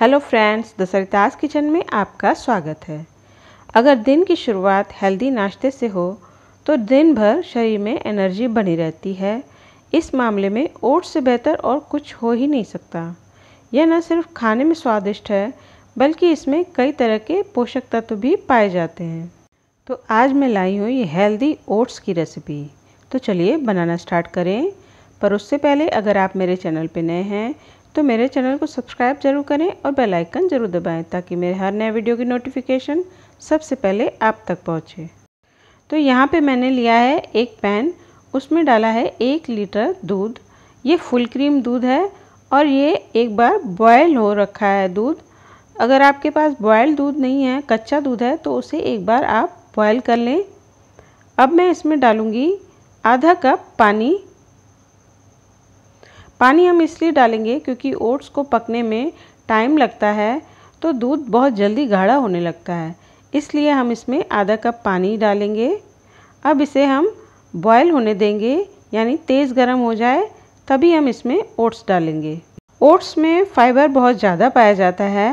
hello friends the Sarita's kitchen में आपका स्वागत है अगर दिन की शुरुआत हेल्दी नाश्ते से हो तो दिन भर शरीर में एनर्जी बनी रहती है इस मामले में ओट्स से बेहतर और कुछ हो ही नहीं सकता यह न सिर्फ खाने में स्वादिष्ट है बल्कि इसमें कई तरह के पोषक तत्व भी पाए जाते हैं तो आज मैं लाई हूँ ये हेल्दी ओट्स की रेसिपी तो चलिए बनाना स्टार्ट करें पर उससे पहले अगर आप मेरे चैनल पर नए हैं तो मेरे चैनल को सब्सक्राइब जरूर करें और बेल आइकन ज़रूर दबाएं ताकि मेरे हर नए वीडियो की नोटिफिकेशन सबसे पहले आप तक पहुंचे तो यहाँ पे मैंने लिया है एक पैन उसमें डाला है एक लीटर दूध ये फुल क्रीम दूध है और ये एक बार बॉयल हो रखा है दूध अगर आपके पास बॉयल दूध नहीं है कच्चा दूध है तो उसे एक बार आप बॉयल कर लें अब मैं इसमें डालूँगी आधा कप पानी पानी हम इसलिए डालेंगे क्योंकि ओट्स को पकने में टाइम लगता है तो दूध बहुत जल्दी गाढ़ा होने लगता है इसलिए हम इसमें आधा कप पानी डालेंगे अब इसे हम बॉयल होने देंगे यानी तेज़ गर्म हो जाए तभी हम इसमें ओट्स डालेंगे ओट्स में फाइबर बहुत ज़्यादा पाया जाता है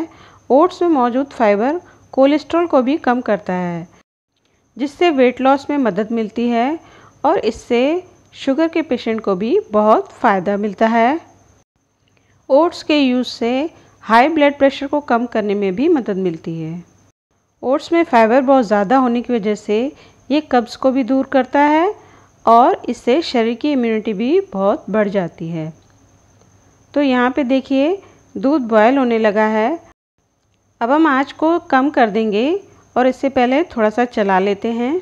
ओट्स में मौजूद फाइबर कोलेस्ट्रॉल को भी कम करता है जिससे वेट लॉस में मदद मिलती है और इससे शुगर के पेशेंट को भी बहुत फ़ायदा मिलता है ओट्स के यूज़ से हाई ब्लड प्रेशर को कम करने में भी मदद मिलती है ओट्स में फाइबर बहुत ज़्यादा होने की वजह से ये कब्ज़ को भी दूर करता है और इससे शरीर की इम्यूनिटी भी बहुत बढ़ जाती है तो यहाँ पे देखिए दूध बॉयल होने लगा है अब हम आँच को कम कर देंगे और इससे पहले थोड़ा सा चला लेते हैं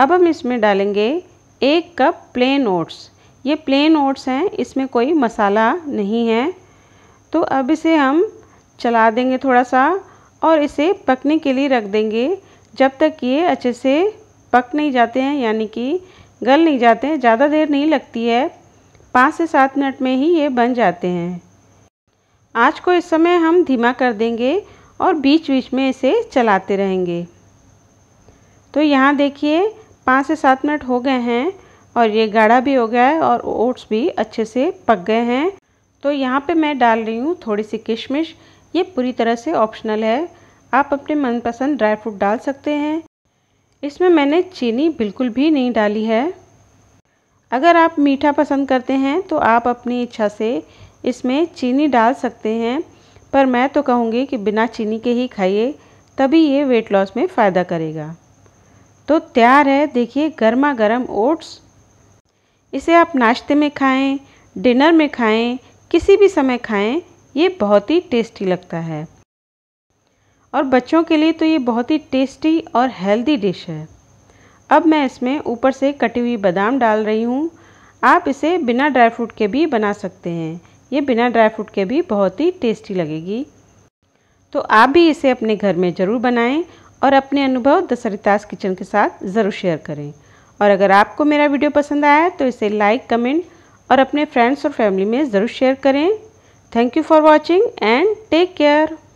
अब हम इसमें डालेंगे एक कप प्लेन ओट्स ये प्लेन ओट्स हैं इसमें कोई मसाला नहीं है तो अब इसे हम चला देंगे थोड़ा सा और इसे पकने के लिए रख देंगे जब तक ये अच्छे से पक नहीं जाते हैं यानी कि गल नहीं जाते हैं ज़्यादा देर नहीं लगती है पाँच से सात मिनट में ही ये बन जाते हैं आज को इस समय हम धीमा कर देंगे और बीच बीच में इसे चलाते रहेंगे तो यहाँ देखिए पाँच से सात मिनट हो गए हैं और ये गाढ़ा भी हो गया है और ओट्स भी अच्छे से पक गए हैं तो यहाँ पे मैं डाल रही हूँ थोड़ी सी किशमिश ये पूरी तरह से ऑप्शनल है आप अपने मनपसंद ड्राई फ्रूट डाल सकते हैं इसमें मैंने चीनी बिल्कुल भी नहीं डाली है अगर आप मीठा पसंद करते हैं तो आप अपनी इच्छा से इसमें चीनी डाल सकते हैं पर मैं तो कहूँगी कि बिना चीनी के ही खाइए तभी ये वेट लॉस में फ़ायदा करेगा तो तैयार है देखिए गर्मा गर्म ओट्स इसे आप नाश्ते में खाएं डिनर में खाएं किसी भी समय खाएं ये बहुत ही टेस्टी लगता है और बच्चों के लिए तो ये बहुत ही टेस्टी और हेल्दी डिश है अब मैं इसमें ऊपर से कटी हुई बादाम डाल रही हूँ आप इसे बिना ड्राई फ्रूट के भी बना सकते हैं ये बिना ड्राई फ्रूट के भी बहुत ही टेस्टी लगेगी तो आप भी इसे अपने घर में ज़रूर बनाएं और अपने अनुभव द सरिताज किचन के साथ ज़रूर शेयर करें और अगर आपको मेरा वीडियो पसंद आया तो इसे लाइक कमेंट और अपने फ्रेंड्स और फैमिली में ज़रूर शेयर करें thank you for watching and take care